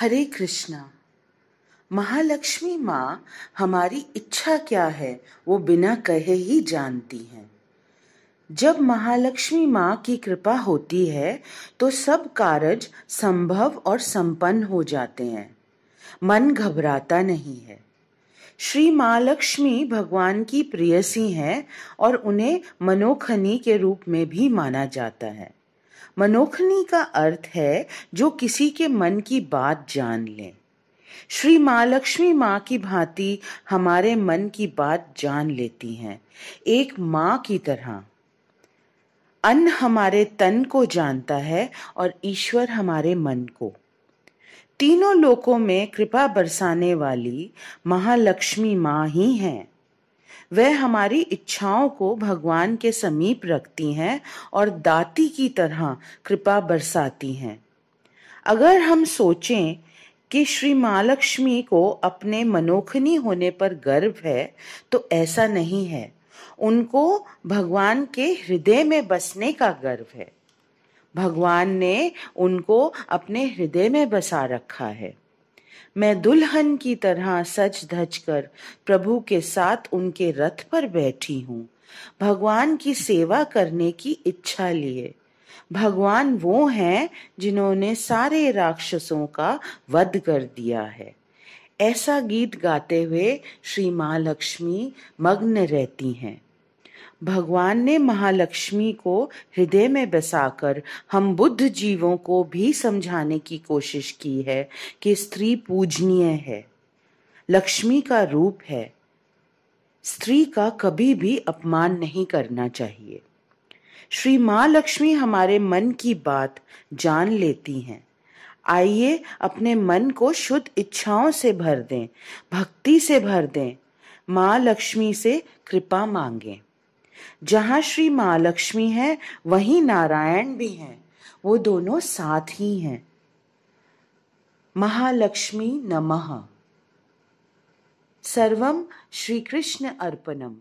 हरे कृष्णा महालक्ष्मी माँ हमारी इच्छा क्या है वो बिना कहे ही जानती हैं जब महालक्ष्मी माँ की कृपा होती है तो सब कारज संभव और संपन्न हो जाते हैं मन घबराता नहीं है श्री महालक्ष्मी भगवान की प्रियसी हैं और उन्हें मनोखनी के रूप में भी माना जाता है मनोखनी का अर्थ है जो किसी के मन की बात जान ले श्री माँ लक्ष्मी माँ की भांति हमारे मन की बात जान लेती हैं एक माँ की तरह अन्न हमारे तन को जानता है और ईश्वर हमारे मन को तीनों लोकों में कृपा बरसाने वाली महालक्ष्मी माँ ही हैं वह हमारी इच्छाओं को भगवान के समीप रखती हैं और दाती की तरह कृपा बरसाती हैं अगर हम सोचें कि श्री महालक्ष्मी को अपने मनोखनी होने पर गर्व है तो ऐसा नहीं है उनको भगवान के हृदय में बसने का गर्व है भगवान ने उनको अपने हृदय में बसा रखा है मैं दुल्हन की तरह सच धज कर प्रभु के साथ उनके रथ पर बैठी हूँ भगवान की सेवा करने की इच्छा लिए भगवान वो हैं जिन्होंने सारे राक्षसों का वध कर दिया है ऐसा गीत गाते हुए श्री माँ लक्ष्मी मग्न रहती हैं भगवान ने महालक्ष्मी को हृदय में बसाकर हम बुद्ध जीवों को भी समझाने की कोशिश की है कि स्त्री पूजनीय है लक्ष्मी का रूप है स्त्री का कभी भी अपमान नहीं करना चाहिए श्री माँ लक्ष्मी हमारे मन की बात जान लेती हैं आइए अपने मन को शुद्ध इच्छाओं से भर दें भक्ति से भर दें माँ लक्ष्मी से कृपा मांगें जहाँ श्री महालक्ष्मी है वहीं नारायण भी हैं वो दोनों साथ ही हैं महालक्ष्मी नमः सर्वम श्री कृष्ण अर्पणम